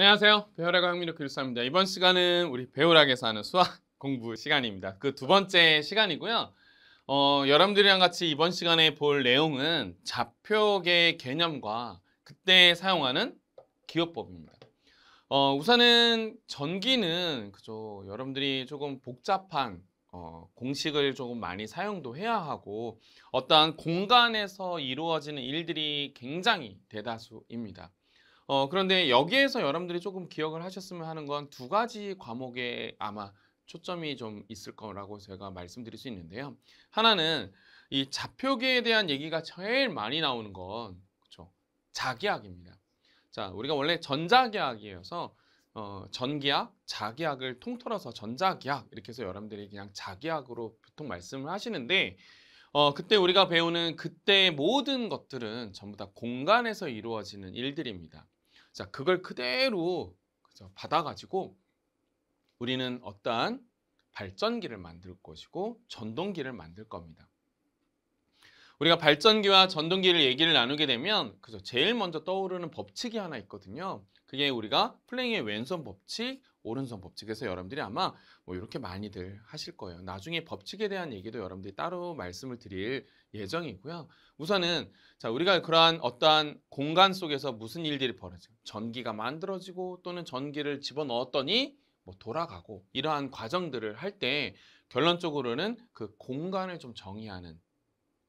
안녕하세요. 배우라가 흥미로 교육입니다 이번 시간은 우리 배우락에서 하는 수학 공부 시간입니다. 그 두 번째 시간이고요. 어, 여러분들이랑 같이 이번 시간에 볼 내용은 좌표계 개념과 그때 사용하는 기호법입니다. 어, 우선은 전기는 그죠. 여러분들이 조금 복잡한 어, 공식을 조금 많이 사용도 해야 하고 어떠한 공간에서 이루어지는 일들이 굉장히 대다수입니다. 어, 그런데 여기에서 여러분들이 조금 기억을 하셨으면 하는 건 두 가지 과목에 아마 초점이 좀 있을 거라고 제가 말씀드릴 수 있는데요. 하나는 이 자표계에 대한 얘기가 제일 많이 나오는 건 그렇죠. 자기학입니다. 자, 우리가 원래 전자계약이어서 어, 전기학, 자기학을 통틀어서 전자기학 이렇게 해서 여러분들이 그냥 자기학으로 보통 말씀을 하시는데 어, 그때 우리가 배우는 그때의 모든 것들은 전부 다 공간에서 이루어지는 일들입니다. 자, 그걸 그대로 그죠? 받아가지고 우리는 어떠한 발전기를 만들 것이고 전동기를 만들 겁니다. 우리가 발전기와 전동기를 얘기를 나누게 되면 그죠? 제일 먼저 떠오르는 법칙이 하나 있거든요. 그게 우리가 플랭의 왼손 법칙, 오른손 법칙에서 여러분들이 아마 뭐 이렇게 많이들 하실 거예요. 나중에 법칙에 대한 얘기도 여러분들이 따로 말씀을 드릴 예정이고요. 우선은 자 우리가 그러한 어떠한 공간 속에서 무슨 일들이 벌어지고 전기가 만들어지고 또는 전기를 집어넣었더니 뭐 돌아가고 이러한 과정들을 할 때 결론적으로는 그 공간을 좀 정의하는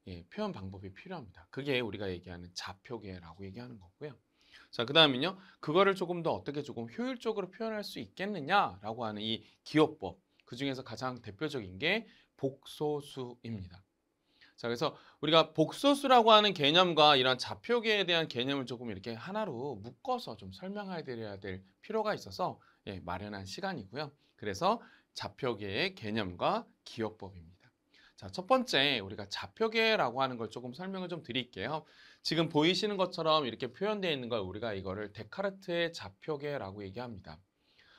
예, 표현 방법이 필요합니다. 그게 우리가 얘기하는 자표계라고 얘기하는 거고요. 자, 그 다음은요. 그거를 조금 더 어떻게 조금 효율적으로 표현할 수 있겠느냐라고 하는 이 기호법. 그 중에서 가장 대표적인 게 복소수입니다. 자, 그래서 우리가 복소수라고 하는 개념과 이런 좌표계에 대한 개념을 조금 이렇게 하나로 묶어서 좀 설명해 드려야 될 필요가 있어서 예, 마련한 시간이고요. 그래서 좌표계의 개념과 기억법입니다. 자, 첫 번째 우리가 좌표계라고 하는 걸 조금 설명을 좀 드릴게요. 지금 보이시는 것처럼 이렇게 표현되어 있는 걸 우리가 이거를 데카르트의 좌표계라고 얘기합니다.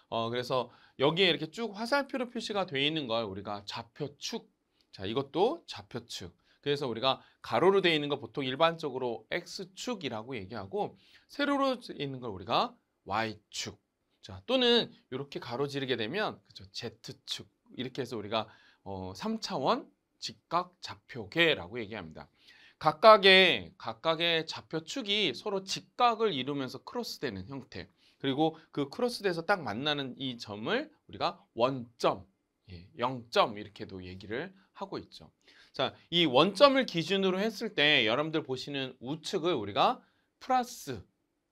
어, 그래서 여기에 이렇게 쭉 화살표로 표시가 되어 있는 걸 우리가 좌표축. 자, 이것도 좌표축. 그래서 우리가 가로로 되어 있는 걸 보통 일반적으로 X축이라고 얘기하고 세로로 되어 있는 걸 우리가 Y축. 자, 또는 이렇게 가로지르게 되면 그죠 Z축. 이렇게 해서 우리가 어, 3차원 직각 좌표계라고 얘기합니다. 각각의 각각의 좌표축이 서로 직각을 이루면서 크로스되는 형태. 그리고 그 크로스돼서 딱 만나는 이 점을 우리가 원점, 예, 0점 이렇게도 얘기를 하고 있죠. 자, 이 원점을 기준으로 했을 때 여러분들 보시는 우측을 우리가 플러스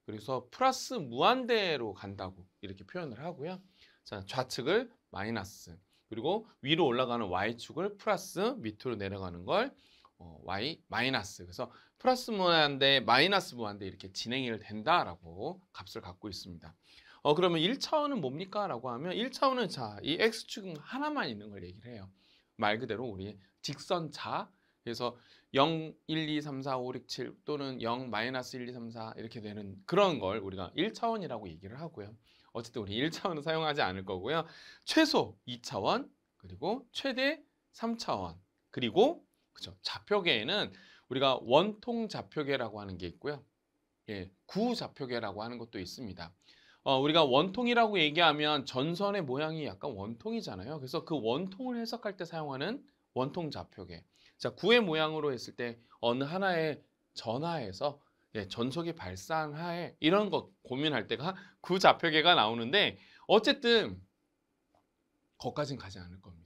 그래서 플러스 무한대로 간다고 이렇게 표현을 하고요. 자, 좌측을 마이너스 그리고 위로 올라가는 y축을 플러스 밑으로 내려가는 걸 어, y 마이너스 그래서 플러스 무한대 마이너스 무한대 이렇게 진행이 된다라고 값을 갖고 있습니다. 어 그러면 1차원은 뭡니까? 라고 하면 1차원은 자, 이 x축은 하나만 있는 걸 얘기를 해요. 말 그대로 우리 직선 자 그래서 0, 1, 2, 3, 4, 5, 6, 7 또는 0, 마이너스 1, 2, 3, 4 이렇게 되는 그런 걸 우리가 1차원이라고 얘기를 하고요. 어쨌든 우리 1차원은 사용하지 않을 거고요. 최소 2차원, 그리고 최대 3차원, 그리고 그죠? 좌표계에는 우리가 원통 좌표계라고 하는 게 있고요. 예, 구좌표계라고 하는 것도 있습니다. 어, 우리가 원통이라고 얘기하면 전선의 모양이 약간 원통이잖아요. 그래서 그 원통을 해석할 때 사용하는 원통 좌표계. 자, 구의 모양으로 했을 때 어느 하나의 전하에서 예, 전속이 발산 하에 이런 거 고민할 때가 구좌표계가 나오는데 어쨌든 거까진 가지 않을 겁니다.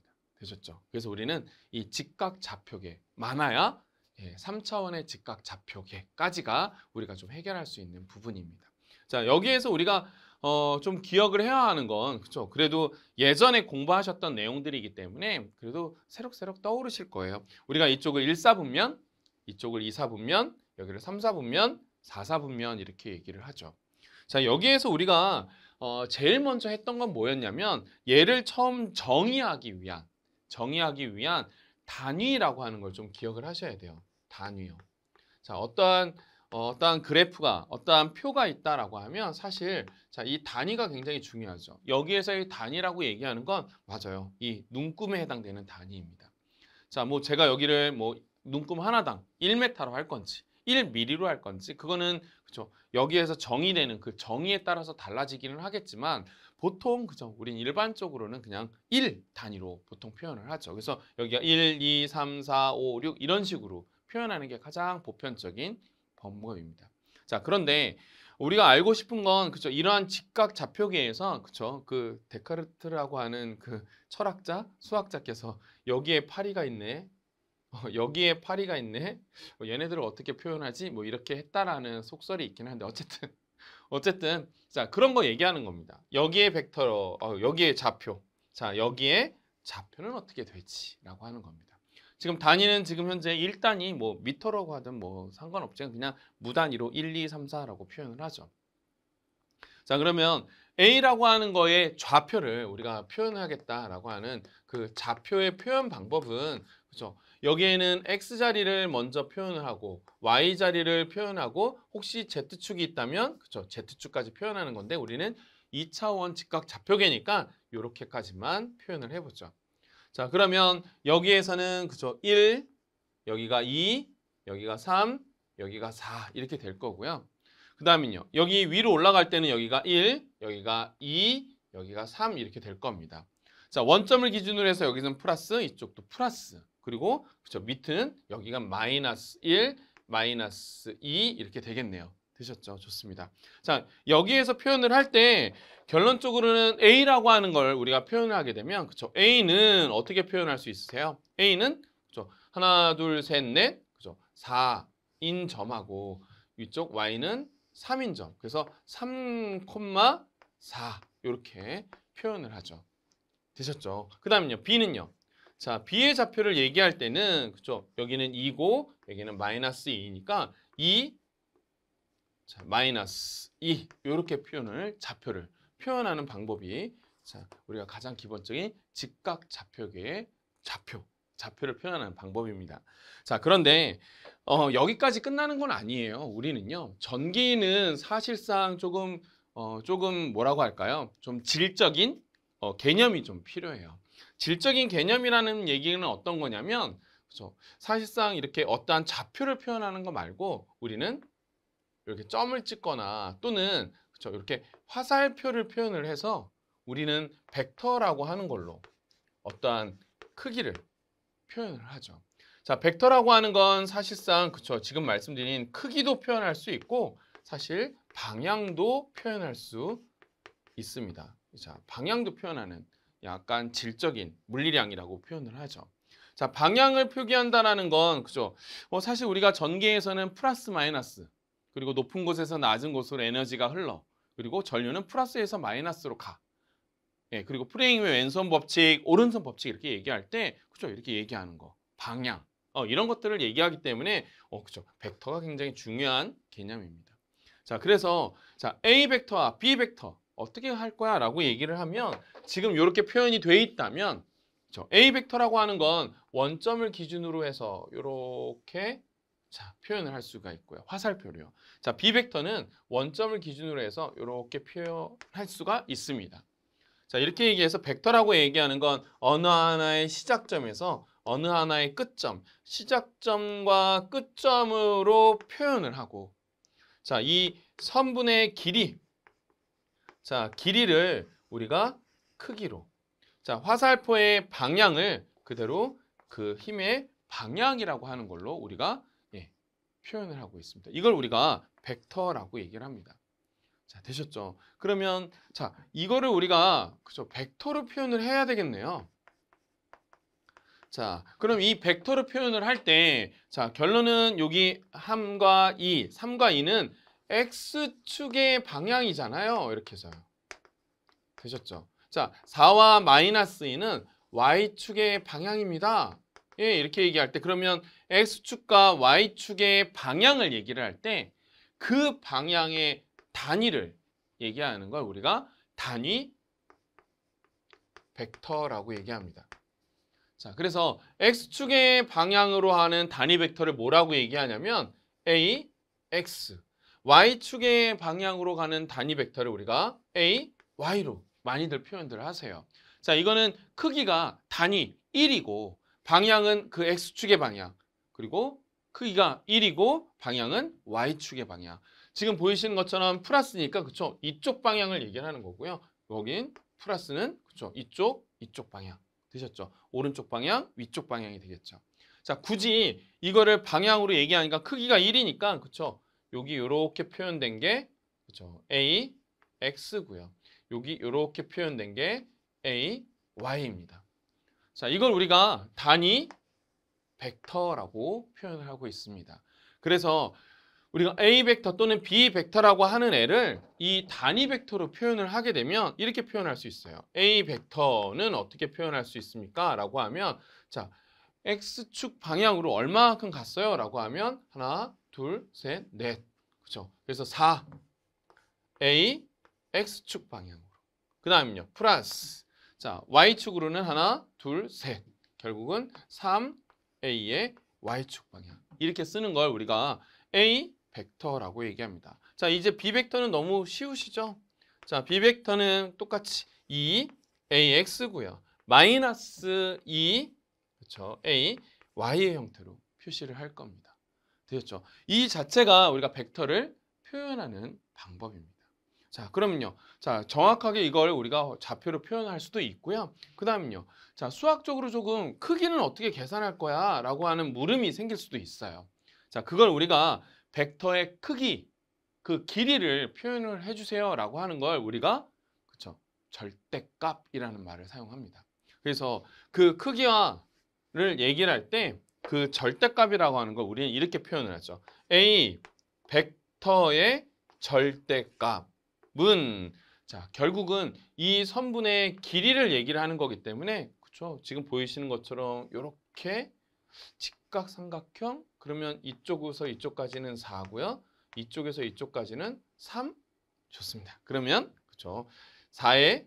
되셨죠? 그래서 우리는 이 직각 좌표계 많아야 예, 3차원의 직각 좌표계까지가 우리가 좀 해결할 수 있는 부분입니다. 자, 여기에서 우리가 어, 좀 기억을 해야 하는 건그쵸 그래도 예전에 공부하셨던 내용들이기 때문에 그래도 새록새록 떠오르실 거예요. 우리가 이쪽을 1사분면, 이쪽을 2사분면, 여기를 3사분면, 4사분면 이렇게 얘기를 하죠. 자, 여기에서 우리가 어, 제일 먼저 했던 건 뭐였냐면 얘를 처음 정의하기 위한 정의하기 위한 단위라고 하는 걸 좀 기억을 하셔야 돼요. 단위요. 자, 어떠한 어, 떠한 그래프가 어떠한 표가 있다라고 하면 사실 자, 이 단위가 굉장히 중요하죠. 여기에서 이 단위라고 얘기하는 건 맞아요. 이 눈금에 해당되는 단위입니다. 자, 뭐 제가 여기를 뭐 눈금 하나당 1m로 할 건지 1mm로 할 건지 그거는 그죠 여기에서 정의되는 그 정의에 따라서 달라지기는 하겠지만 보통 그죠? 우린 일반적으로는 그냥 1 단위로 보통 표현을 하죠. 그래서 여기가 1, 2, 3, 4, 5, 6 이런 식으로 표현하는 게 가장 보편적인 범법입니다. 자, 그런데 우리가 알고 싶은 건 그죠? 이러한 직각 좌표계에서 그죠? 그 데카르트라고 하는 그 철학자, 수학자께서 여기에 파리가 있네. 어, 여기에 파리가 있네. 뭐 얘네들을 어떻게 표현하지? 뭐 이렇게 했다라는 속설이 있긴 한데 어쨌든 어쨌든 자 그런 거 얘기하는 겁니다. 여기에 벡터, 어, 여기에 좌표, 자 여기에 좌표는 어떻게 될지라고 하는 겁니다. 지금 단위는 지금 현재 1단위 뭐 미터라고 하든 뭐 상관없지만 그냥 무단위로 1, 2, 3, 4라고 표현을 하죠. 자 그러면 A라고 하는 거에 좌표를 우리가 표현하겠다라고 하는 그 좌표의 표현 방법은 그죠 여기에는 X자리를 먼저 표현을 하고 Y자리를 표현하고 혹시 Z축이 있다면 그쵸 Z축까지 표현하는 건데 우리는 2차원 직각 좌표계니까 이렇게까지만 표현을 해보죠. 자 그러면 여기에서는 그죠 1, 여기가 2, 여기가 3, 여기가 4 이렇게 될 거고요. 그 다음은요. 여기 위로 올라갈 때는 여기가 1, 여기가 2, 여기가 3 이렇게 될 겁니다. 자 원점을 기준으로 해서 여기는 플러스, 이쪽도 플러스 그리고 그쵸 밑은 여기가 마이너스 1, 마이너스 2 이렇게 되겠네요. 되셨죠? 좋습니다. 자, 여기에서 표현을 할 때 결론적으로는 A라고 하는 걸 우리가 표현을 하게 되면 그쵸 A는 어떻게 표현할 수 있으세요? A는 그쵸 하나, 둘, 셋, 넷 그쵸 4인 점하고 위쪽 Y는 3인 점. 그래서 3,4 이렇게 표현을 하죠. 되셨죠? 그 다음은요. B는요. 자, b의 좌표를 얘기할 때는 그죠? 여기는 2고 여기는 마이너스 2니까 2 자, 마이너스 2 이렇게 표현을 좌표를 표현하는 방법이 자, 우리가 가장 기본적인 직각 좌표계의 좌표 좌표를 표현하는 방법입니다. 자, 그런데 어, 여기까지 끝나는 건 아니에요. 우리는요. 전기는 사실상 조금 어, 조금 뭐라고 할까요? 좀 질적인 어, 개념이 좀 필요해요. 질적인 개념이라는 얘기는 어떤 거냐면 그렇죠. 사실상 이렇게 어떠한 좌표를 표현하는 거 말고 우리는 이렇게 점을 찍거나 또는 그렇죠. 이렇게 화살표를 표현을 해서 우리는 벡터라고 하는 걸로 어떠한 크기를 표현을 하죠. 자, 벡터라고 하는 건 사실상 그쵸 그렇죠. 지금 말씀드린 크기도 표현할 수 있고 사실 방향도 표현할 수 있습니다. 자, 방향도 표현하는 약간 질적인 물리량이라고 표현을 하죠. 자, 방향을 표기한다는건 그죠? 뭐 사실 우리가 전기에서는 플러스 마이너스 그리고 높은 곳에서 낮은 곳으로 에너지가 흘러. 그리고 전류는 플러스에서 마이너스로 가. 예, 그리고 프레임의 왼손 법칙, 오른손 법칙 이렇게 얘기할 때 그죠? 이렇게 얘기하는 거. 방향. 어, 이런 것들을 얘기하기 때문에 어, 그죠? 벡터가 굉장히 중요한 개념입니다. 자, 그래서 자, A 벡터와 B 벡터 어떻게 할 거야? 라고 얘기를 하면 지금 이렇게 표현이 돼 있다면 A 벡터라고 하는 건 원점을 기준으로 해서 이렇게 자, 표현을 할 수가 있고요. 화살표로요. 자, B 벡터는 원점을 기준으로 해서 이렇게 표현할 수가 있습니다. 자, 이렇게 얘기해서 벡터라고 얘기하는 건 어느 하나의 시작점에서 어느 하나의 끝점, 시작점과 끝점으로 표현을 하고 자, 이 선분의 길이 자, 길이를 우리가 크기로. 자, 화살표의 방향을 그대로 그 힘의 방향이라고 하는 걸로 우리가 예, 표현을 하고 있습니다. 이걸 우리가 벡터라고 얘기를 합니다. 자, 되셨죠? 그러면 자, 이거를 우리가 그죠? 벡터로 표현을 해야 되겠네요. 자, 그럼 이 벡터로 표현을 할 때 자, 결론은 여기 함과 이, 3과 2는 x축의 방향이잖아요. 이렇게 해서요. 되셨죠? 자, 4와 마이너스 2는 y축의 방향입니다. 예, 이렇게 얘기할 때 그러면 x축과 y축의 방향을 얘기를 할 때 그 방향의 단위를 얘기하는 걸 우리가 단위 벡터라고 얘기합니다. 자, 그래서 x축의 방향으로 하는 단위 벡터를 뭐라고 얘기하냐면 a, x Y축의 방향으로 가는 단위 벡터를 우리가 A, Y로 많이들 표현들 을 하세요. 자, 이거는 크기가 단위 1이고 방향은 그 X축의 방향 그리고 크기가 1이고 방향은 Y축의 방향 지금 보이시는 것처럼 플러스니까 그쵸 이쪽 방향을 얘기 하는 거고요 여긴 플러스는 그쵸 이쪽 이쪽 방향 되셨죠 오른쪽 방향 위쪽 방향이 되겠죠 자 굳이 이거를 방향으로 얘기하니까 크기가 1이니까 그쵸 여기 이렇게 표현된 게 그죠? A X고요. 여기 이렇게 표현된 게 A Y입니다. 자, 이걸 우리가 단위 벡터라고 표현을 하고 있습니다. 그래서 우리가 A 벡터 또는 B 벡터라고 하는 애를 이 단위 벡터로 표현을 하게 되면 이렇게 표현할 수 있어요. A 벡터는 어떻게 표현할 수 있습니까? 라고 하면 자, X축 방향으로 얼마큼 갔어요? 라고 하면 하나, 둘, 셋, 넷. 그렇죠? 그래서 4 A X축 방향으로. 그 다음은요. 플러스 자 Y축으로는 하나, 둘, 셋. 결국은 3 A의 Y축 방향. 이렇게 쓰는 걸 우리가 A 벡터라고 얘기합니다. 자 이제 B 벡터는 너무 쉬우시죠? 자 B 벡터는 똑같이 2 e, AX고요. 마이너스 2 e, 그렇죠? A Y의 형태로 표시를 할 겁니다. 되었죠. 이 자체가 우리가 벡터를 표현하는 방법입니다. 자, 그러면요. 자, 정확하게 이걸 우리가 좌표로 표현할 수도 있고요. 그 다음은요. 자, 수학적으로 조금 크기는 어떻게 계산할 거야? 라고 하는 물음이 생길 수도 있어요. 자, 그걸 우리가 벡터의 크기, 그 길이를 표현을 해주세요. 라고 하는 걸 우리가, 그쵸. 절대값이라는 말을 사용합니다. 그래서 그 크기와를 얘기를 할때 그 절대값이라고 하는 걸 우리는 이렇게 표현을 하죠. A 벡터의 절대값은 자 결국은 이 선분의 길이를 얘기를 하는 거기 때문에 그렇죠. 지금 보이시는 것처럼 이렇게 직각삼각형 그러면 이쪽에서 이쪽까지는 4고요. 이쪽에서 이쪽까지는 3 좋습니다. 그러면 그렇죠. 4의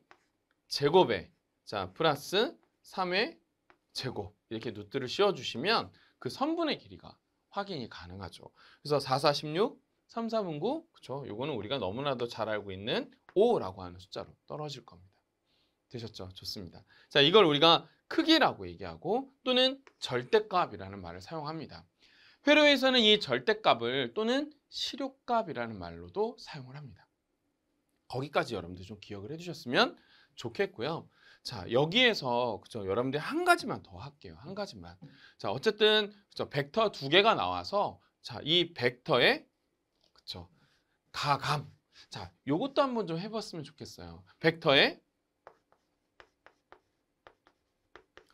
제곱에 자 플러스 3의 제곱 이렇게 루트를 씌워주시면 그 선분의 길이가 확인이 가능하죠. 그래서 4, 4, 16, 3, 4, 분 9, 그쵸? 이거는 우리가 너무나도 잘 알고 있는 5라고 하는 숫자로 떨어질 겁니다. 되셨죠? 좋습니다. 자, 이걸 우리가 크기라고 얘기하고 또는 절대값이라는 말을 사용합니다. 회로에서는 이 절대값을 또는 실효값이라는 말로도 사용을 합니다. 거기까지 여러분들 좀 기억을 해주셨으면 좋겠고요. 자 여기에서 그죠 여러분들 한 가지만 더 할게요 한 가지만 자 어쨌든 그죠 벡터 두 개가 나와서 자이 벡터의 그죠 가감 자 요것도 한번 좀 해봤으면 좋겠어요 벡터의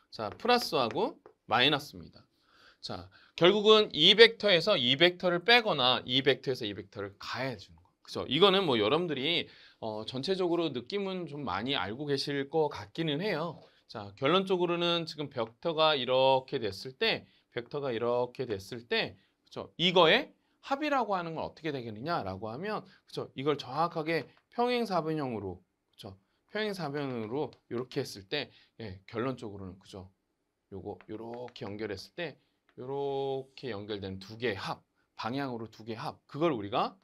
자 플러스하고 마이너스입니다 자 결국은 이 벡터에서 이 벡터를 빼거나 이 벡터에서 이 벡터를 가해주는 거 그죠 이거는 뭐 여러분들이 어, 전체적으로 느낌은 좀 많이 알고 계실 것 같기는 해요. 자, 결론적으로는 지금 벡터가 이렇게 됐을 때, 벡터가 이렇게 됐을 때, 그죠? 이거에 합이라고 하는 건 어떻게 되겠느냐라고 하면, 그죠? 이걸 정확하게 평행사변형으로, 그죠? 평행사변형으로 이렇게 했을 때, 예, 결론적으로는 그죠? 요거 요렇게 연결했을 때, 요렇게 연결된 두 개의 합, 방향으로 두 개의 합, 그걸 우리가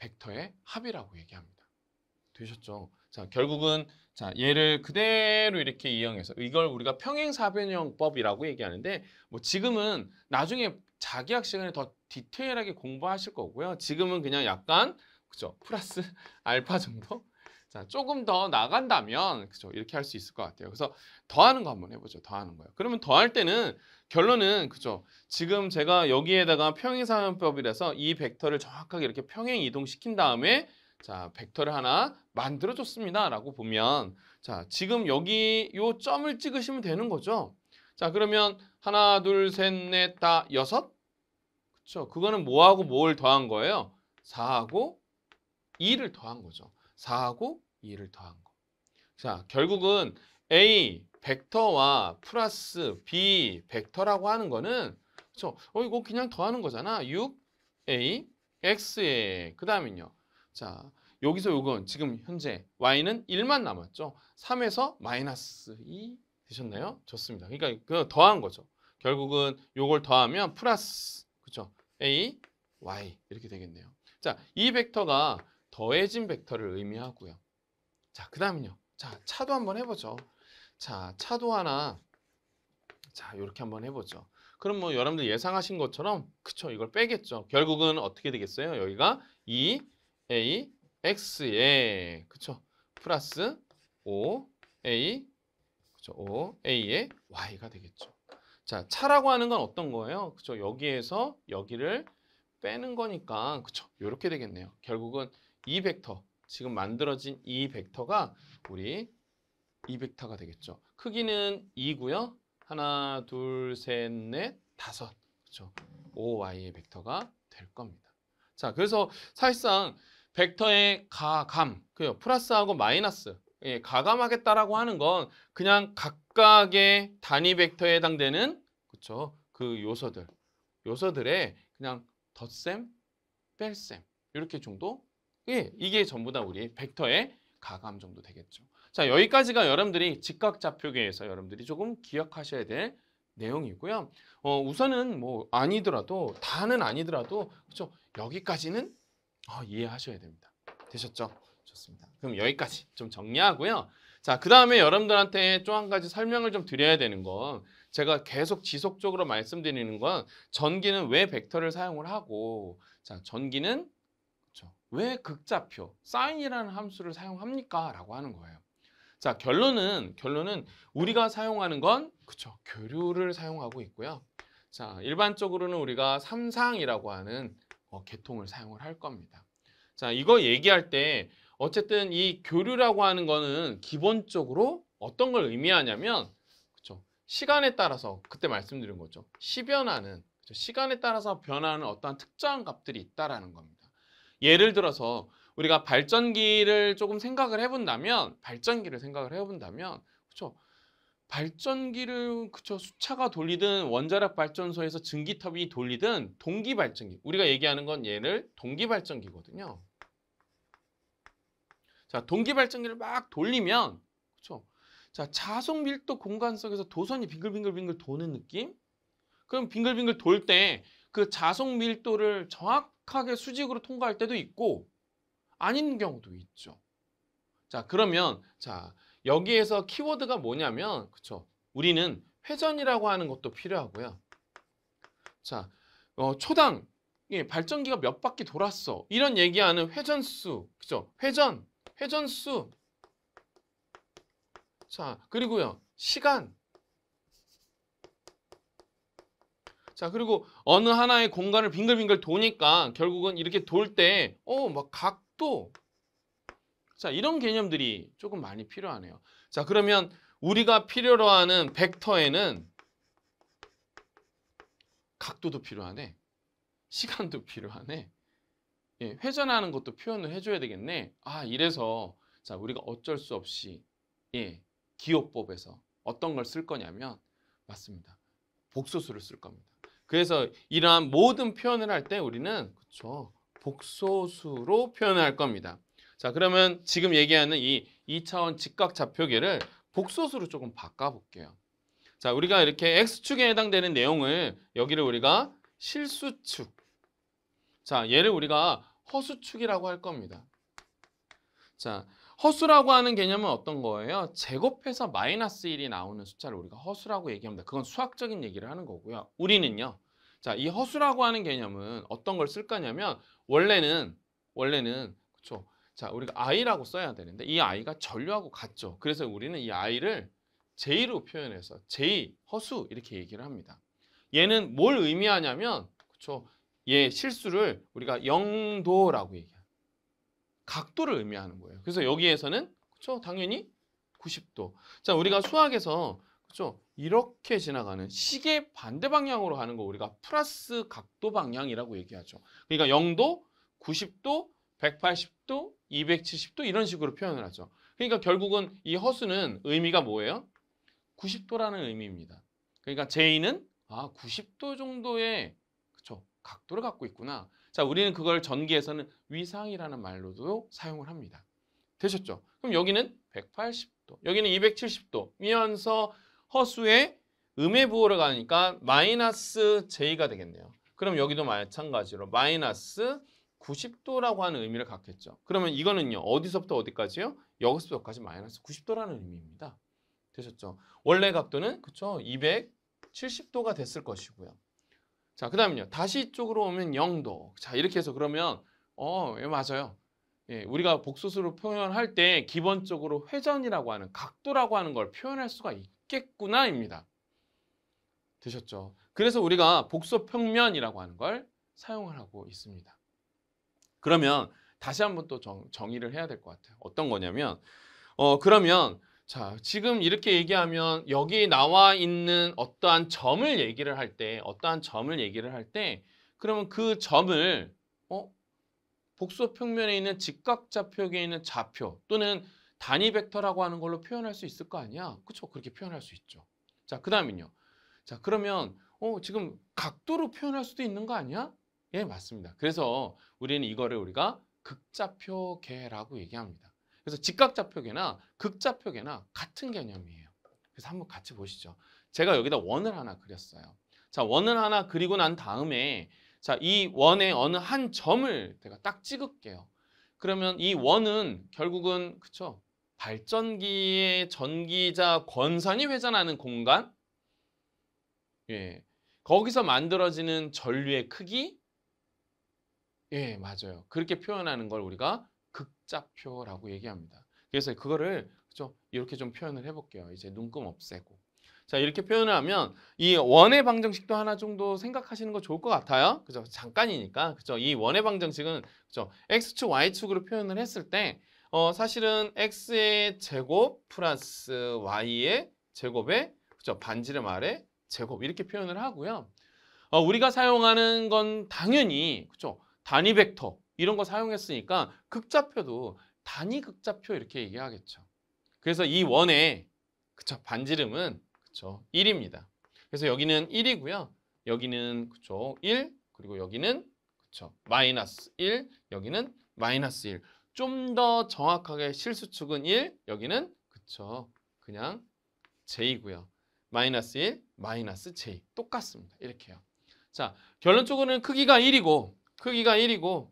벡터의 합이라고 얘기합니다. 되셨죠? 자, 결국은 자, 얘를 그대로 이렇게 이용해서 이걸 우리가 평행사변형법이라고 얘기하는데 뭐 지금은 나중에 자기학 시간에 더 디테일하게 공부하실 거고요. 지금은 그냥 약간 그죠? 플러스 알파 정도 자, 조금 더 나간다면 그죠? 이렇게 할 수 있을 것 같아요. 그래서 더하는 거 한번 해보죠. 더하는 거요. 그러면 더할 때는 결론은 그죠? 지금 제가 여기에다가 평행사용법이라서이 벡터를 정확하게 이렇게 평행 이동시킨 다음에 자, 벡터를 하나 만들어 줬습니다라고 보면 자, 지금 여기 요 점을 찍으시면 되는 거죠. 자, 그러면 하나, 둘, 셋, 넷, 다 여섯 그렇죠? 그거는 뭐하고 뭘 더한 거예요? 4하고 2를 더한 거죠. 4하고 2를 더한 거. 자, 결국은 A 벡터와 플러스 B 벡터라고 하는 거는 그렇어 이거 그냥 더하는 거잖아. 6A X에 그다음은요. 자, 여기서 이건 지금 현재 y는 1만 남았죠. 3에서 마이너스 2 되셨나요? 좋습니다. 그러니까 그 더한 거죠. 결국은 이걸 더하면 플러스 그쵸 a y 이렇게 되겠네요. 자, 이 벡터가 더해진 벡터를 의미하고요. 자, 그 다음은요. 자, 차도 한번 해보죠. 자, 차도 하나. 자, 이렇게 한번 해보죠. 그럼 뭐 여러분들 예상하신 것처럼 그쵸 이걸 빼겠죠. 결국은 어떻게 되겠어요? 여기가 2 a x에 그쵸 플러스 5 a 그쵸 5 a의 y가 되겠죠. 자 차라고 하는 건 어떤 거예요? 그쵸 여기에서 여기를 빼는 거니까 그쵸 이렇게 되겠네요. 결국은 이 벡터, 지금 만들어진 이 벡터가 우리 이 벡터가 되겠죠. 크기는 2고요. 하나, 둘, 셋, 넷, 다섯. 그렇죠. 5y의 벡터가 될 겁니다. 자, 그래서 사실상 벡터의 가, 감, 그요 플러스하고 마이너스, 예, 가감하겠다라고 하는 건 그냥 각각의 단위 벡터에 해당되는 그쵸? 그렇죠? 그 요소들, 요소들의 그냥 덧셈, 뺄셈 이렇게 정도 예, 이게 전부 다 우리 벡터의 가감 정도 되겠죠. 자, 여기까지가 여러분들이 직각좌표계에서 여러분들이 조금 기억하셔야 될 내용이고요. 어, 우선은 뭐 아니더라도 다는 아니더라도 그렇죠. 여기까지는 어, 이해하셔야 됩니다. 되셨죠? 좋습니다. 그럼 여기까지 좀 정리하고요. 자, 그 다음에 여러분들한테 또 한 가지 설명을 좀 드려야 되는 건 제가 계속 지속적으로 말씀드리는 건 전기는 왜 벡터를 사용을 하고 자, 전기는 왜극좌표 사인이라는 함수를 사용합니까? 라고 하는 거예요. 자, 결론은, 결론은 우리가 사용하는 건, 그쵸, 교류를 사용하고 있고요. 자, 일반적으로는 우리가 삼상이라고 하는 어, 개통을 사용을 할 겁니다. 자, 이거 얘기할 때, 어쨌든 이 교류라고 하는 거는 기본적으로 어떤 걸 의미하냐면, 그쵸, 시간에 따라서, 그때 말씀드린 거죠. 시변하는, 그쵸? 시간에 따라서 변하는 어떠한 특정한 값들이 있다라는 겁니다. 예를 들어서 우리가 발전기를 조금 생각을 해본다면 발전기를 생각을 해본다면 그렇죠. 발전기를 그쵸 수차가 돌리든 원자력 발전소에서 증기 터빈이 돌리든 동기 발전기 우리가 얘기하는 건 얘를 동기 발전기거든요. 자 동기 발전기를 막 돌리면 그쵸 자 자속 밀도 공간 속에서 도선이 빙글빙글빙글 도는 느낌 그럼 빙글빙글 돌 때 그 자속 밀도를 정확 정하게 수직으로 통과할 때도 있고 아닌 경우도 있죠. 자 그러면 자 여기에서 키워드가 뭐냐면 그쵸 우리는 회전이라고 하는 것도 필요하고요. 자 어, 초당 예, 발전기가 몇 바퀴 돌았어 이런 얘기하는 회전수 그죠 회전 회전수 자 그리고요 시간 자 그리고 어느 하나의 공간을 빙글빙글 도니까 결국은 이렇게 돌 때 어 막 각도 자 이런 개념들이 조금 많이 필요하네요. 자 그러면 우리가 필요로 하는 벡터에는 각도도 필요하네. 시간도 필요하네. 예, 회전하는 것도 표현을 해줘야 되겠네. 아 이래서 자 우리가 어쩔 수 없이 예, 기호법에서 어떤 걸 쓸 거냐면 맞습니다. 복소수를 쓸 겁니다. 그래서 이러한 모든 표현을 할 때 우리는 그쵸 복소수로 표현할 겁니다. 자 그러면 지금 얘기하는 이 2차원 직각 좌표계를 복소수로 조금 바꿔볼게요. 자 우리가 이렇게 x축에 해당되는 내용을 여기를 우리가 실수축 자 얘를 우리가 허수축이라고 할 겁니다. 자 허수라고 하는 개념은 어떤 거예요? 제곱해서 마이너스 1이 나오는 숫자를 우리가 허수라고 얘기합니다. 그건 수학적인 얘기를 하는 거고요. 우리는요. 자, 이 허수라고 하는 개념은 어떤 걸 쓸 거냐면 원래는 원래는 그렇죠. 자, 우리가 i라고 써야 되는데 이 i가 전류하고 같죠. 그래서 우리는 이 i를 j로 표현해서 j 허수 이렇게 얘기를 합니다. 얘는 뭘 의미하냐면 그렇죠. 얘 실수를 우리가 영도라고 얘기해요. 각도를 의미하는 거예요. 그래서 여기에서는 그렇 당연히 90도. 자, 우리가 수학에서 그렇죠? 이렇게 지나가는 시계 반대 방향으로 가는 거 우리가 플러스 각도 방향이라고 얘기하죠. 그러니까 0도, 90도, 180도, 270도 이런 식으로 표현을 하죠. 그러니까 결국은 이 허수는 의미가 뭐예요? 90도라는 의미입니다. 그러니까 J는 아, 90도 정도의 그쵸, 각도를 갖고 있구나. 자, 우리는 그걸 전기에서는 위상이라는 말로도 사용을 합니다. 되셨죠? 그럼 여기는 180도, 여기는 270도이면서 허수의 음의 부호를 가니까 마이너스 J가 되겠네요. 그럼 여기도 마찬가지로 마이너스 90도라고 하는 의미를 갖겠죠. 그러면 이거는요. 어디서부터 어디까지요? 여기서부터 여기까지 마이너스 90도라는 의미입니다. 되셨죠? 원래 각도는 그쵸? 270도가 됐을 것이고요. 자, 그 다음은요. 다시 쪽으로 오면 0도 자, 이렇게 해서 그러면 어, 예, 맞아요. 예, 우리가 복수수로 표현할 때 기본적으로 회전이라고 하는 각도라고 하는 걸 표현할 수가 있겠구나입니다. 되셨죠? 그래서 우리가 복수 평면이라고 하는 걸 사용을 하고 있습니다. 그러면 다시 한번 또 정, 의를 해야 될 것 같아요. 어떤 거냐면 어, 그러면 자, 지금 이렇게 얘기하면 여기 나와 있는 어떠한 점을 얘기를 할 때, 어떠한 점을 얘기를 할 때, 그러면 그 점을 어? 복소 평면에 있는 직각좌표에 있는 좌표 또는 단위 벡터라고 하는 걸로 표현할 수 있을 거 아니야? 그렇죠? 그렇게 표현할 수 있죠. 자, 그 다음은요. 자, 그러면 어, 지금 각도로 표현할 수도 있는 거 아니야? 예, 맞습니다. 그래서 우리는 이거를 우리가 극좌표계라고 얘기합니다. 그래서 직각좌표계나 극좌표계나 같은 개념이에요. 그래서 한번 같이 보시죠. 제가 여기다 원을 하나 그렸어요. 자, 원을 하나 그리고 난 다음에 자, 이 원의 어느 한 점을 제가 딱 찍을게요. 그러면 이 원은 결국은 그쵸? 발전기의 전기자 권선이 회전하는 공간 예. 거기서 만들어지는 전류의 크기 예, 맞아요. 그렇게 표현하는 걸 우리가 짝표라고 얘기합니다. 그래서 그거를 좀 이렇게 좀 표현을 해볼게요. 이제 눈금 없애고. 자 이렇게 표현을 하면 이 원의 방정식도 하나 정도 생각하시는 거 좋을 것 같아요. 그죠? 잠깐이니까 그죠? 이 원의 방정식은 그죠? x축 y축으로 표현을 했을 때 어, 사실은 x의 제곱 플러스 y의 제곱의 그죠? 반지름 아래 제곱 이렇게 표현을 하고요. 어, 우리가 사용하는 건 당연히 그죠? 단위 벡터 이런 거 사용했으니까 극좌표도 단위 극좌표 이렇게 얘기하겠죠. 그래서 이 원의 그쵸 반지름은 그쵸 1입니다. 그래서 여기는 1이고요. 여기는 그쵸 1 그리고 여기는 그쵸 마이너스 1 여기는 마이너스 1. 좀 더 정확하게 실수축은 1 여기는 그쵸 그냥 j고요. 이 마이너스 1 마이너스 j 똑같습니다. 이렇게요. 자 결론적으로는 크기가 1이고 크기가 1이고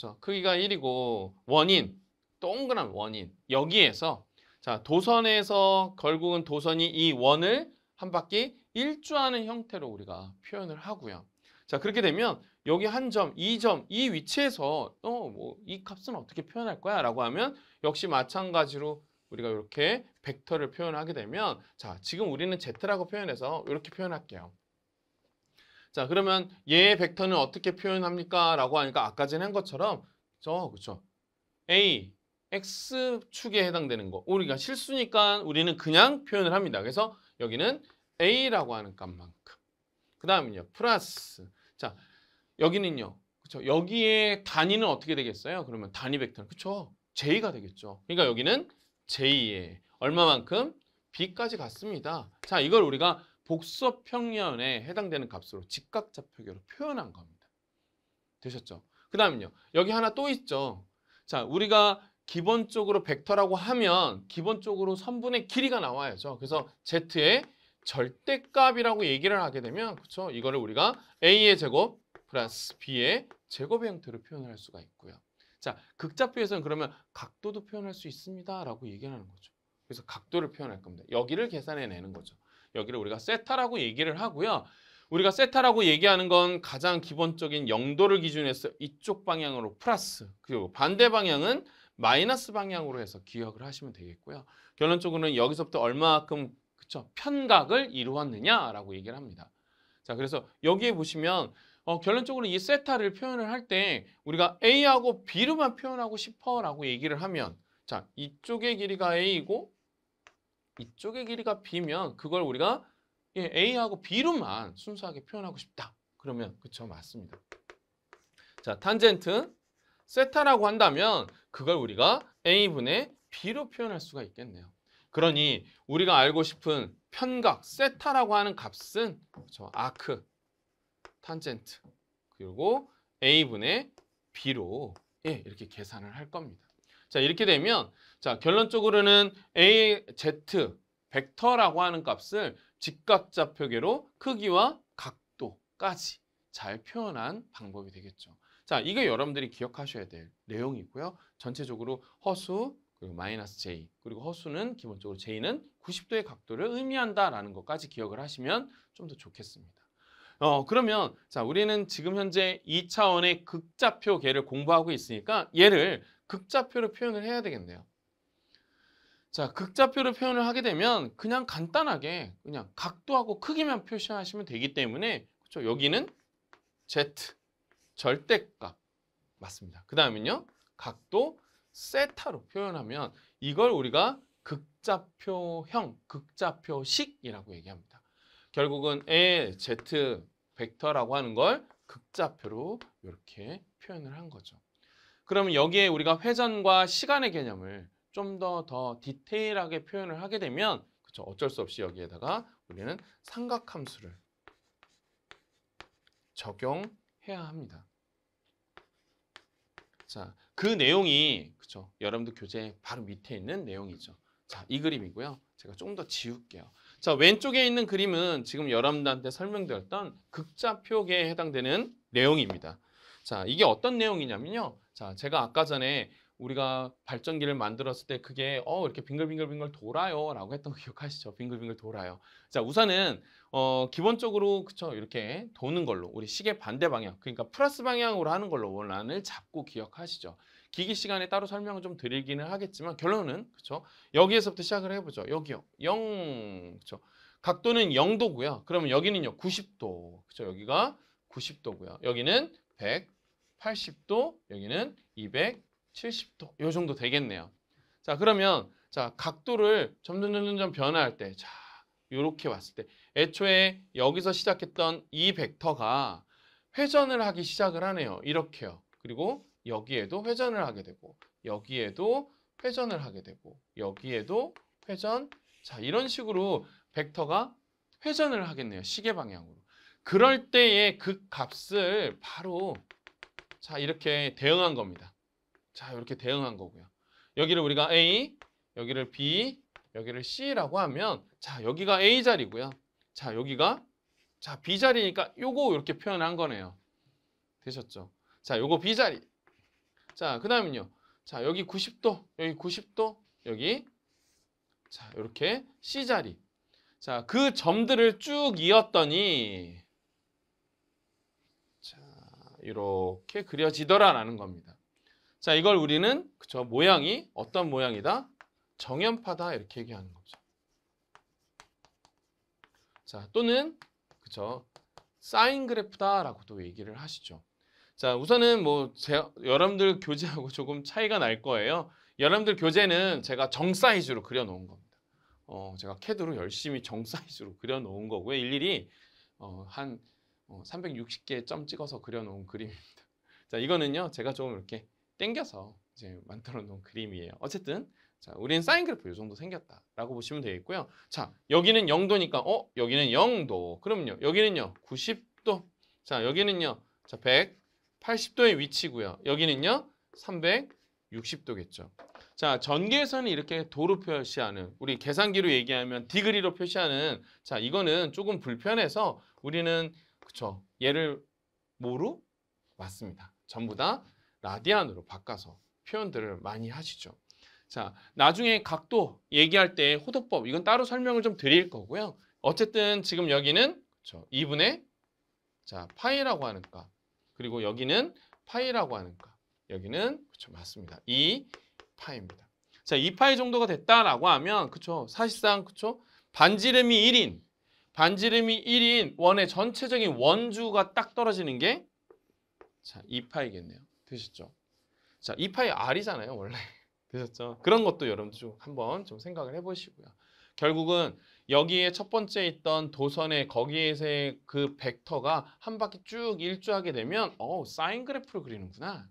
자, 크기가 1이고 원인, 동그란 원인. 여기에서 자, 도선에서 결국은 도선이 이 원을 한 바퀴 일주하는 형태로 우리가 표현을 하고요. 자, 그렇게 되면 여기 한 점, 이 점, 이 위치에서 어, 뭐 이 값은 어떻게 표현할 거야? 라고 하면 역시 마찬가지로 우리가 이렇게 벡터를 표현하게 되면 자, 지금 우리는 Z라고 표현해서 이렇게 표현할게요. 자 그러면 얘의 벡터는 어떻게 표현합니까? 라고 하니까 아까 전에 한 것처럼 저 그렇죠. A x축에 해당되는 거 우리가 그러니까 실수니까 우리는 그냥 표현을 합니다. 그래서 여기는 a라고 하는 값만큼 그 다음은요. 플러스 자 여기는요. 그렇죠. 여기에 단위는 어떻게 되겠어요? 그러면 단위 벡터는 그렇죠. j가 되겠죠. 그러니까 여기는 j 에 얼마만큼 b까지 갔습니다. 자 이걸 우리가 복서 평면에 해당되는 값으로 직각자 표계로 표현한 겁니다. 되셨죠? 그 다음은요. 여기 하나 또 있죠. 자, 우리가 기본적으로 벡터라고 하면 기본적으로 선분의 길이가 나와야죠. 그래서 z의 절대값이라고 얘기를 하게 되면 그렇죠? 이거를 우리가 a의 제곱 플러스 b의 제곱의 형태로 표현할 수가 있고요. 자, 극자표에서는 그러면 각도도 표현할 수 있습니다라고 얘기하는 거죠. 그래서 각도를 표현할 겁니다. 여기를 계산해 내는 거죠. 여기를 우리가 세타라고 얘기를 하고요. 우리가 세타라고 얘기하는 건 가장 기본적인 영도를 기준해서 이쪽 방향으로 플러스 그리고 반대 방향은 마이너스 방향으로 해서 기억을 하시면 되겠고요. 결론적으로는 여기서부터 얼마큼 그쵸 편각을 이루었느냐라고 얘기를 합니다. 자 그래서 여기에 보시면 어, 결론적으로 이 세타를 표현을 할 때 우리가 A하고 B로만 표현하고 싶어라고 얘기를 하면 자 이쪽의 길이가 A이고 이쪽의 길이가 b면 그걸 우리가 예, a하고 b로만 순수하게 표현하고 싶다. 그러면 그쵸 맞습니다. 자 탄젠트 세타라고 한다면 그걸 우리가 a분의 b로 표현할 수가 있겠네요. 그러니 우리가 알고 싶은 편각 세타라고 하는 값은 그쵸 아크 탄젠트 그리고 a분의 b로 예, 이렇게 계산을 할 겁니다. 자, 이렇게 되면 자, 결론적으로는 A, Z, 벡터라고 하는 값을 직각자표계로 크기와 각도까지 잘 표현한 방법이 되겠죠. 자, 이게 여러분들이 기억하셔야 될 내용이고요. 전체적으로 허수, 그리고 마이너스 J, 그리고 허수는 기본적으로 J는 90도의 각도를 의미한다라는 것까지 기억을 하시면 좀 더 좋겠습니다. 어, 그러면 자, 우리는 지금 현재 2차원의 극좌표계를 공부하고 있으니까 얘를 극좌표로 표현을 해야 되겠네요. 자, 극자표로 표현을 하게 되면 그냥 간단하게 그냥 각도하고 크기만 표시하시면 되기 때문에 그렇죠? 여기는 z 절대값 맞습니다. 그 다음은요. 각도 세타로 표현하면 이걸 우리가 극자표형, 극자표식이라고 얘기합니다. 결국은 A, Z 벡터라고 하는 걸 극자표로 이렇게 표현을 한 거죠. 그러면 여기에 우리가 회전과 시간의 개념을 좀 더더 더 디테일하게 표현을 하게 되면 그쵸 어쩔 수 없이 여기에다가 우리는 삼각함수를 적용해야 합니다. 자, 그 내용이 그쵸 여러분들 교재 바로 밑에 있는 내용이죠. 자, 이 그림이고요. 제가 좀 더 지울게요. 자, 왼쪽에 있는 그림은 지금 여러분들한테 설명드렸던 극자표계에 해당되는 내용입니다. 자, 이게 어떤 내용이냐면요. 자, 제가 아까 전에 우리가 발전기를 만들었을 때 그게 어 이렇게 빙글빙글빙글 돌아요라고 했던 거 기억하시죠? 빙글빙글 돌아요. 자 우선은 어 기본적으로 그쵸 이렇게 도는 걸로 우리 시계 반대 방향 그러니까 플러스 방향으로 하는 걸로 원안을 잡고 기억하시죠. 기기 시간에 따로 설명을 좀 드리기는 하겠지만 결론은 그쵸 여기에서부터 시작을 해보죠. 여기요 0 그쵸 각도는 0도고요. 그러면 여기는요 90도 그쵸 여기가 90도고요. 여기는 100 180도, 여기는 270도. 요 정도 되겠네요. 자, 그러면 자, 각도를 점점 점점 점 변화할 때 자, 요렇게 왔을 때 애초에 여기서 시작했던 이 벡터가 회전을 하기 시작을 하네요. 이렇게요. 그리고 여기에도 회전을 하게 되고 여기에도 회전을 하게 되고 여기에도 회전 자 이런 식으로 벡터가 회전을 하겠네요 시계 방향으로 그럴 때의 그 값을 바로 자, 이렇게 대응한 겁니다. 자, 이렇게 대응한 거고요. 여기를 우리가 A, 여기를 B, 여기를 C라고 하면 자, 여기가 A 자리고요. 자, 여기가 자, B 자리니까 요거 이렇게 표현한 거네요. 되셨죠? 자, 요거 B 자리. 자, 그다음은요. 자, 여기 90도, 여기 90도, 여기 자, 이렇게 C 자리. 자, 그 점들을 쭉 이었더니 이렇게 그려지더라라는 겁니다. 자, 이걸 우리는 그저 모양이 어떤 모양이다? 정연파다 이렇게 얘기하는 거죠. 자, 또는 그쵸 사인 그래프다라고도 얘기를 하시죠. 자, 우선은 뭐 제, 여러분들 교재하고 조금 차이가 날 거예요. 여러분들 교재는 제가 정 사이즈로 그려 놓은 겁니다. 어, 제가 캐드로 열심히 정 사이즈로 그려 놓은 거고요. 일일이 어, 한 360개 어, 점 찍어서 그려놓은 그림입니다. 자, 이거는요, 제가 조금 이렇게 땡겨서 이제 만들어 놓은 그림이에요. 어쨌든, 자, 우린는 사인 그래프 이 정도 생겼다라고 보시면 되겠고요. 자, 여기는 0도니까, 어, 여기는 0도. 그럼요, 여기는요, 90도. 자, 여기는요, 자, 180도의 위치고요. 여기는요, 360도겠죠. 자, 전개에서는 이렇게 도로 표시하는 우리 계산기로 얘기하면 디그리로 표시하는 자, 이거는 조금 불편해서 우리는 그렇죠 얘를 뭐로? 맞습니다. 전부 다 라디안으로 바꿔서 표현들을 많이 하시죠. 자, 나중에 각도 얘기할 때 호도법 이건 따로 설명을 좀 드릴 거고요. 어쨌든 지금 여기는 그쵸? 2분의 자, 파이라고 하는 값. 그리고 여기는 파이라고 하는 값. 여기는 그쵸? 맞습니다. 2 파입니다. 자, 2파이 정도가 됐다라고 하면 그쵸? 사실상 그쵸? 반지름이 1인 반지름이 1인 원의 전체적인 원주가 딱 떨어지는 게 자, 2파이겠네요. 되셨죠? 자, 2파이 R이잖아요, 원래. 되셨죠? 그런 것도 여러분들 좀 한번 좀 생각을 해보시고요. 결국은 여기에 첫 번째 있던 도선의 거기에서의 그 벡터가 한 바퀴 쭉 일주하게 되면 어 사인 그래프를 그리는구나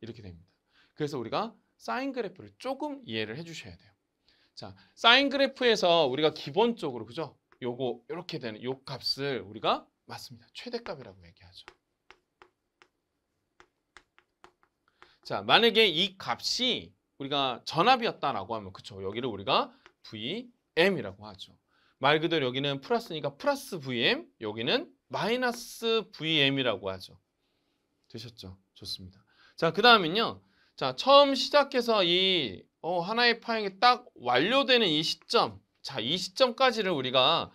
이렇게 됩니다. 그래서 우리가 사인 그래프를 조금 이해를 해주셔야 돼요. 자, 사인 그래프에서 우리가 기본적으로 그죠? 요거 이렇게 되는 요 값을 우리가 맞습니다. 최대값이라고 얘기하죠. 자, 만약에 이 값이 우리가 전압이었다라고 하면 그쵸 여기를 우리가 vm이라고 하죠. 말 그대로 여기는 플러스니까 플러스 vm, 여기는 마이너스 vm이라고 하죠. 되셨죠? 좋습니다. 자, 그다음은요. 자, 처음 시작해서 이 어, 하나의 파행이 딱 완료되는 이 시점 자, 이 시점까지를 우리가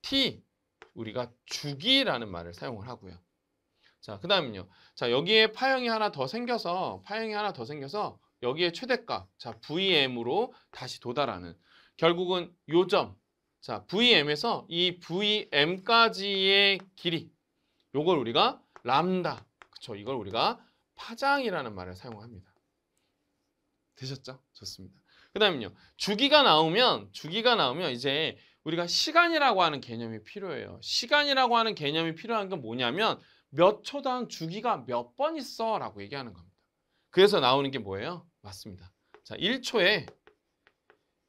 t 우리가 주기라는 말을 사용을 하고요. 자, 그다음은요. 자, 여기에 파형이 하나 더 생겨서 파형이 하나 더 생겨서 여기에 최대값, 자, vm으로 다시 도달하는 결국은 요점. 자, vm에서 이 vm까지의 길이 요걸 우리가 람다. 그렇 이걸 우리가 파장이라는 말을 사용합니다. 되셨죠? 좋습니다. 그 다음은요. 주기가 나오면 주기가 나오면 이제 우리가 시간이라고 하는 개념이 필요해요. 시간이라고 하는 개념이 필요한 건 뭐냐면 몇 초당 주기가 몇 번 있어 라고 얘기하는 겁니다. 그래서 나오는 게 뭐예요? 맞습니다. 자, 1초에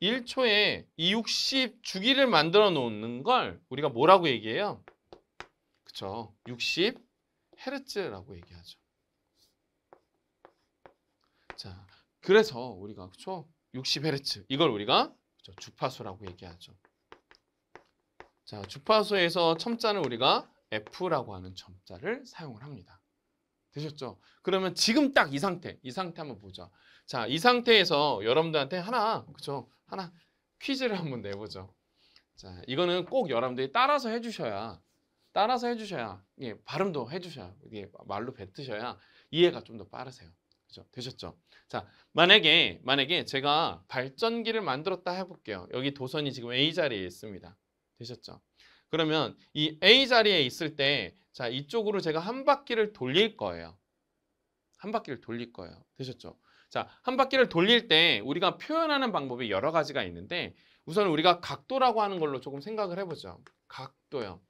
1초에 이 60 주기를 만들어 놓는 걸 우리가 뭐라고 얘기해요? 그쵸. 60 헤르츠라고 얘기하죠. 자, 그래서 우리가 그쵸? 60Hz 이걸 우리가 주파수라고 얘기하죠. 자, 주파수에서 첨자는 우리가 F라고 하는 첨자를 사용을 합니다. 되셨죠? 그러면 지금 딱 이 상태, 이 상태 한번 보자. 자, 이 상태에서 여러분들한테 하나, 그죠? 하나 퀴즈를 한번 내보죠. 자, 이거는 꼭 여러분들이 따라서 해주셔야, 따라서 해주셔야, 예, 발음도 해주셔야, 이게 말로 뱉으셔야 이해가 좀 더 빠르세요. 그죠? 되셨죠? 자, 만약에 만약에 제가 발전기를 만들었다 해볼게요. 여기 도선이 지금 A 자리에 있습니다. 되셨죠? 그러면 이 A 자리에 있을 때, 자 이쪽으로 제가 한 바퀴를 돌릴 거예요. 한 바퀴를 돌릴 거예요. 되셨죠? 자, 한 바퀴를 돌릴 때 우리가 표현하는 방법이 여러 가지가 있는데 우선 우리가 각도라고 하는 걸로 조금 생각을 해보죠. 각도요.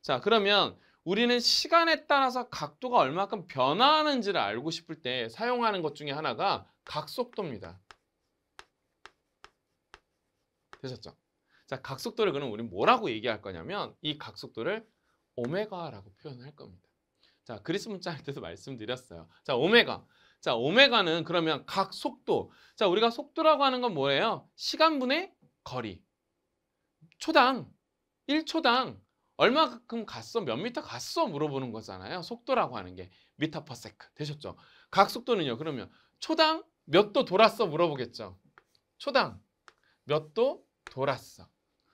자, 그러면 우리는 시간에 따라서 각도가 얼마큼 변화하는지를 알고 싶을 때 사용하는 것 중에 하나가 각속도입니다. 되셨죠? 자, 각속도를 그럼 우리 뭐라고 얘기할 거냐면 이 각속도를 오메가라고 표현할 겁니다. 자, 그리스 문자 할 때도 말씀드렸어요. 자, 오메가. 자, 오메가는 그러면 각 속도. 자, 우리가 속도라고 하는 건 뭐예요? 시간분의 거리. 초당, 1초당 얼마큼 갔어? 몇 미터 갔어? 물어보는 거잖아요. 속도라고 하는 게 미터 퍼 세크 되셨죠? 각 속도는요. 그러면 초당 몇 도 돌았어? 물어보겠죠. 초당 몇 도 돌았어.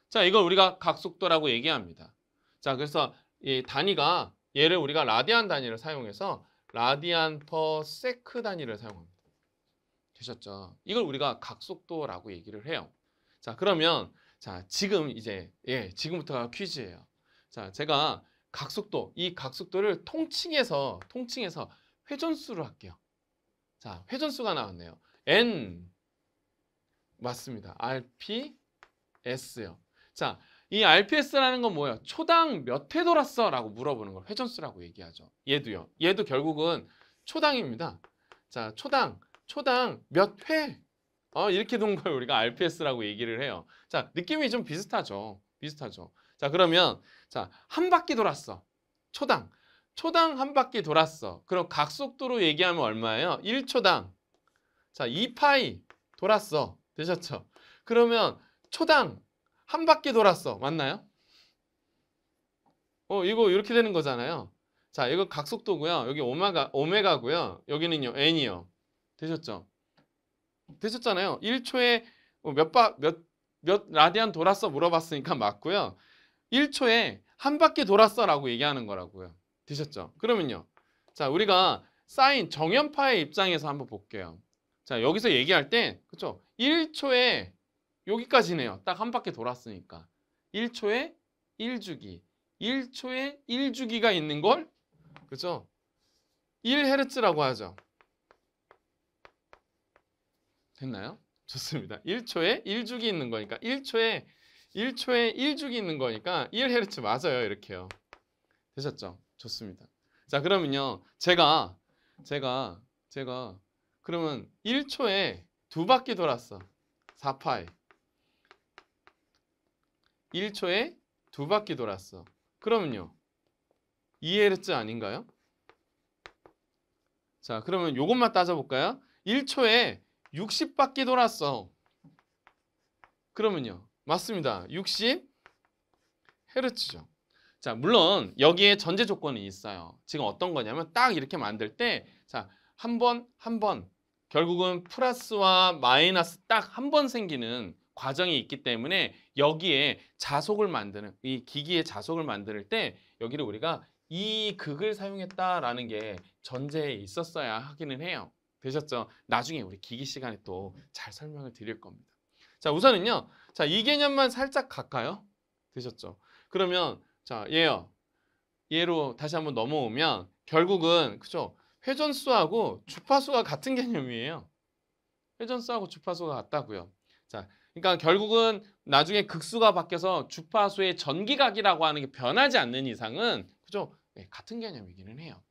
자, 이걸 우리가 각 속도라고 얘기합니다. 자, 그래서 이 단위가 얘를 우리가 라디안 단위를 사용해서 라디안 퍼 세크 단위를 사용합니다. 되셨죠? 이걸 우리가 각 속도라고 얘기를 해요. 자, 그러면 자, 지금 이제 예, 지금부터가 퀴즈예요. 자, 제가 각속도, 이 각속도를 통칭해서, 통칭해서 회전수로 할게요. 자, 회전수가 나왔네요. N. 맞습니다. RPS요. 자, 이 RPS라는 건 뭐예요? 초당 몇 회 돌았어? 라고 물어보는 걸 회전수라고 얘기하죠. 얘도요. 얘도 결국은 초당입니다. 자, 초당, 초당 몇 회? 어, 이렇게 둔 걸 우리가 RPS라고 얘기를 해요. 자, 느낌이 좀 비슷하죠. 비슷하죠. 자, 그러면 자, 한 바퀴 돌았어. 초당. 초당 한 바퀴 돌았어. 그럼 각속도로 얘기하면 얼마예요? 1초당. 자, 2파이 돌았어. 되셨죠? 그러면 초당 한 바퀴 돌았어. 맞나요? 어, 이거 이렇게 되는 거잖아요. 자, 이거 각속도고요. 여기 오메가 오메가고요. 여기는요, n이요. 되셨죠? 되셨잖아요. 1초에 어, 몇 바, 몇, 몇 라디안 돌았어 물어봤으니까 맞고요. 1초에 한 바퀴 돌았어 라고 얘기하는 거라고요. 되셨죠? 그러면요. 자, 우리가 사인 정연파의 입장에서 한번 볼게요. 자, 여기서 얘기할 때, 그쵸? 1초에 여기까지네요. 딱 한 바퀴 돌았으니까. 1초에 1주기. 1초에 1주기가 있는 걸, 그쵸 1헤르츠라고 하죠. 됐나요? 좋습니다. 1초에 1주기 있는 거니까 1초에 1초에 1주기는 거니까 1헤르츠 맞아요. 이렇게요. 되셨죠? 좋습니다. 자, 그러면요. 제가 제가 제가 그러면 1초에 두 바퀴 돌았어. 4파이. 1초에 두 바퀴 돌았어. 그러면요. 2헤르츠 아닌가요? 자, 그러면 요것만 따져볼까요? 1초에 60바퀴 돌았어. 그러면요. 맞습니다. 60 헤르츠죠. 자, 물론 여기에 전제 조건이 있어요. 지금 어떤 거냐면 딱 이렇게 만들 때 자, 한 번, 한 번. 결국은 플러스와 마이너스 딱 한 번 생기는 과정이 있기 때문에 여기에 자속을 만드는 이 기기의 자속을 만들 때 여기를 우리가 이 극을 사용했다라는 게 전제에 있었어야 하기는 해요. 되셨죠? 나중에 우리 기기 시간에 또 잘 설명을 드릴 겁니다. 자, 우선은요. 자, 이 개념만 살짝 갈까요? 되셨죠? 그러면 자, 얘요. 얘로 다시 한번 넘어오면 결국은 그죠? 회전수하고 주파수가 같은 개념이에요. 회전수하고 주파수가 같다고요. 자, 그러니까 결국은 나중에 극수가 바뀌어서 주파수의 전기각이라고 하는 게 변하지 않는 이상은 그죠? 네, 같은 개념이기는 해요.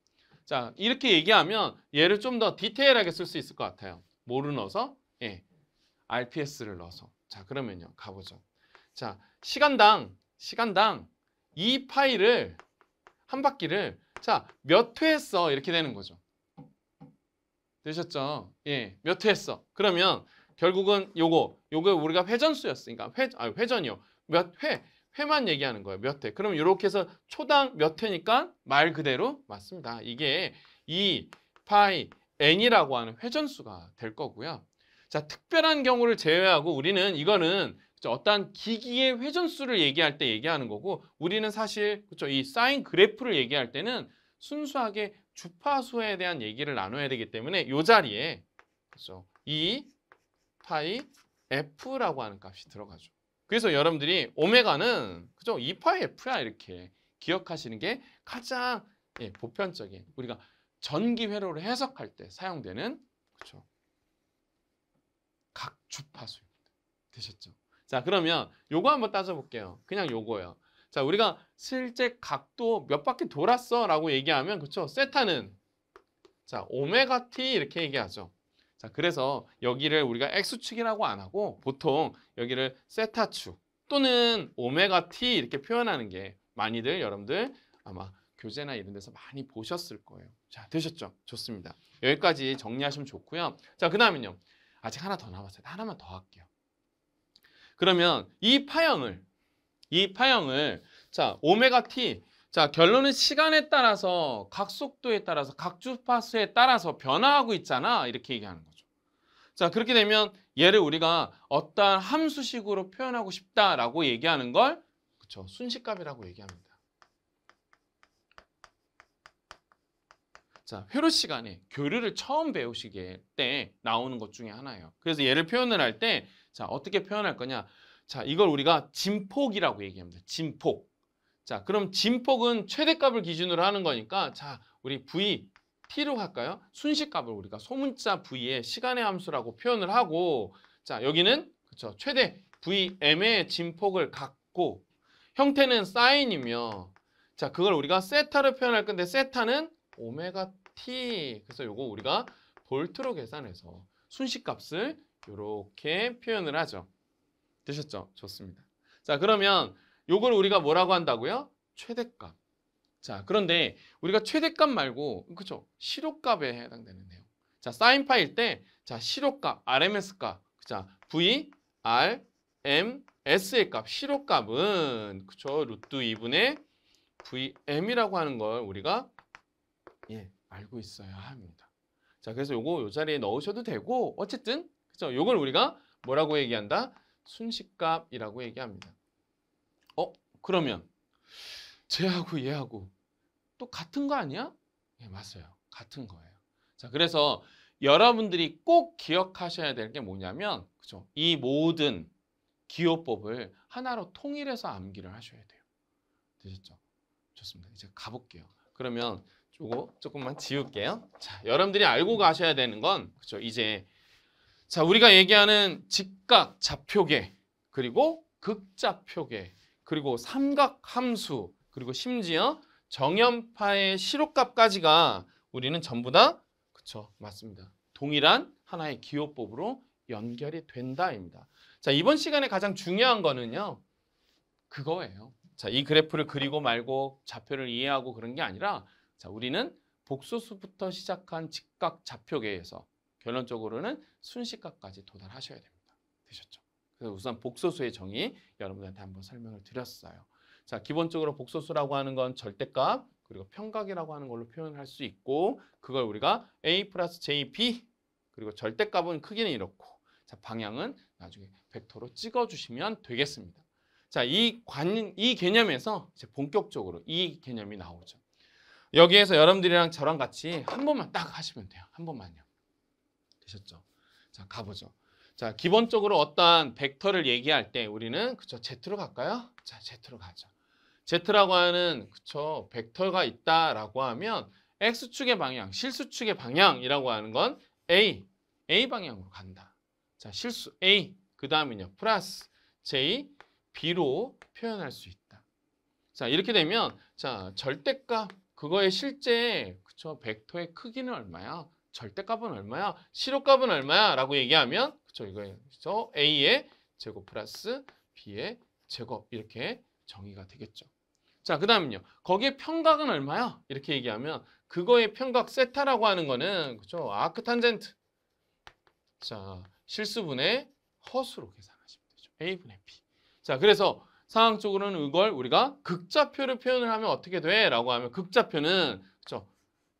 자, 이렇게 얘기하면 얘를 좀 더 디테일하게 쓸 수 있을 것 같아요. 모르 넣어서? 예, RPS를 넣어서. 자, 그러면요. 가보죠. 자, 시간당, 시간당 이 파일을, 한 바퀴를, 자, 몇 회 했어? 이렇게 되는 거죠. 되셨죠? 예, 몇 회 했어? 그러면 결국은 요거, 요거 우리가 회전수였으니까, 그러니까 회, 아, 회전이요. 몇 회, 회만 얘기하는 거예요. 몇 회. 그럼 이렇게 해서 초당 몇 회니까 말 그대로 맞습니다. 이게 이 파이 n이라고 하는 회전수가 될 거고요. 자, 특별한 경우를 제외하고 우리는 이거는 어떤 기기의 회전수를 얘기할 때 얘기하는 거고 우리는 사실 그쵸? 이 사인 그래프를 얘기할 때는 순수하게 주파수에 대한 얘기를 나눠야 되기 때문에 이 자리에 그쵸? E 파이 F라고 하는 값이 들어가죠. 그래서 여러분들이 오메가는 그죠? 2파이 F야 이렇게 기억하시는 게 가장 예, 보편적인 우리가 전기 회로를 해석할 때 사용되는 그렇죠. 각 주파수입니다. 되셨죠? 자 그러면 요거 한번 따져볼게요. 그냥 요거예요. 자 우리가 실제 각도 몇 바퀴 돌았어 라고 얘기하면 그쵸? 세타는 자 오메가 t 이렇게 얘기하죠. 자 그래서 여기를 우리가 x축이라고 안 하고 보통 여기를 세타축 또는 오메가 t 이렇게 표현하는 게 많이들 여러분들 아마 교재나 이런 데서 많이 보셨을 거예요. 자, 되셨죠? 좋습니다. 여기까지 정리하시면 좋고요. 자, 그 다음은요. 아직 하나 더 남았어요. 하나만 더 할게요. 그러면 이 파형을 이 파형을 자 오메가 t 자 결론은 시간에 따라서 각 속도에 따라서 각 주파수에 따라서 변화하고 있잖아 이렇게 얘기하는 거죠. 자 그렇게 되면 얘를 우리가 어떠한 함수식으로 표현하고 싶다라고 얘기하는 걸 그쵸 순식값이라고 얘기합니다. 자, 회로 시간에 교류를 처음 배우시게 때 나오는 것 중에 하나예요. 그래서 얘를 표현을 할 때 자, 어떻게 표현할 거냐? 자, 이걸 우리가 진폭이라고 얘기합니다. 진폭. 자, 그럼 진폭은 최대값을 기준으로 하는 거니까 자, 우리 v t로 할까요? 순식값을 우리가 소문자 v의 시간의 함수라고 표현을 하고 자, 여기는 그쵸 최대 vm의 진폭을 갖고 형태는 사인이며 자, 그걸 우리가 세타를 표현할 건데 세타는 오메가 t. 그래서 요거 우리가 볼트로 계산해서 순식값을 이렇게 표현을 하죠. 되셨죠? 좋습니다. 자, 그러면 요걸 우리가 뭐라고 한다고요? 최대값. 자, 그런데 우리가 최대값 말고 그쵸죠 시료값에 해당되는 내용. 자, 사인파일 때 자, 시료값, RMS값. 자, V, R, M, S의 값, 시료값은 그쵸 루트 2분의 VM이라고 하는 걸 우리가 예, 알고 있어야 합니다. 자, 그래서 요거 요 자리에 넣으셔도 되고 어쨌든 그죠? 요걸 우리가 뭐라고 얘기한다? 순식값이라고 얘기합니다. 어, 그러면 쟤하고 얘하고 또 같은 거 아니야? 예, 맞아요. 같은 거예요. 자, 그래서 여러분들이 꼭 기억하셔야 될 게 뭐냐면 그죠? 이 모든 기호법을 하나로 통일해서 암기를 하셔야 돼요. 되셨죠? 좋습니다. 이제 가볼게요. 그러면 요거 조금만 지울게요. 자, 여러분들이 알고 가셔야 되는 건 그죠? 이제 자, 우리가 얘기하는 직각 좌표계 그리고 극좌표계 그리고 삼각함수 그리고 심지어 정연파의 시로값까지가 우리는 전부 다 그쵸 맞습니다. 동일한 하나의 기호법으로 연결이 된다입니다. 자 이번 시간에 가장 중요한 거는요 그거예요. 자이 그래프를 그리고 말고 좌표를 이해하고 그런 게 아니라 자, 우리는 복소수부터 시작한 직각 좌표계에서 결론적으로는 순식각까지 도달하셔야 됩니다. 되셨죠? 그래서 우선 복소수의 정의 여러분한테 한번 설명을 드렸어요. 자, 기본적으로 복소수라고 하는 건 절대값 그리고 평각이라고 하는 걸로 표현할 수 있고 그걸 우리가 a 플러스 jp 그리고 절대값은 크기는 이렇고 자, 방향은 나중에 벡터로 찍어주시면 되겠습니다. 자, 이 관, 이 개념에서 이제 본격적으로 이 개념이 나오죠. 여기에서 여러분들이랑 저랑 같이 한 번만 딱 하시면 돼요. 한 번만요. 되셨죠? 자, 가보죠. 자, 기본적으로 어떠한 벡터를 얘기할 때 우리는 그쵸 z로 갈까요? 자, z로 가죠. z라고 하는 그쵸 벡터가 있다라고 하면 x축의 방향, 실수축의 방향이라고 하는 건 a, a 방향으로 간다. 자, 실수 a 그 다음은요 플러스 j b로 표현할 수 있다. 자, 이렇게 되면 자 절대값 그거의 실제 그쵸 벡터의 크기는 얼마야? 절대값은 얼마야? 실효값은 얼마야? 라고 얘기하면 그쵸 이거에서 a의 제곱 플러스 b의 제곱 이렇게 정의가 되겠죠. 자, 그 다음은요. 거기에 평각은 얼마야? 이렇게 얘기하면 그거의 평각 세타라고 하는 거는 그죠? 아크 탄젠트. 자, 실수분의 허수로 계산하시면 되죠. a분의 b. 자, 그래서 상황적으로는 이걸 우리가 극좌표를 표현을 하면 어떻게 돼? 라고 하면 극좌표는그쵸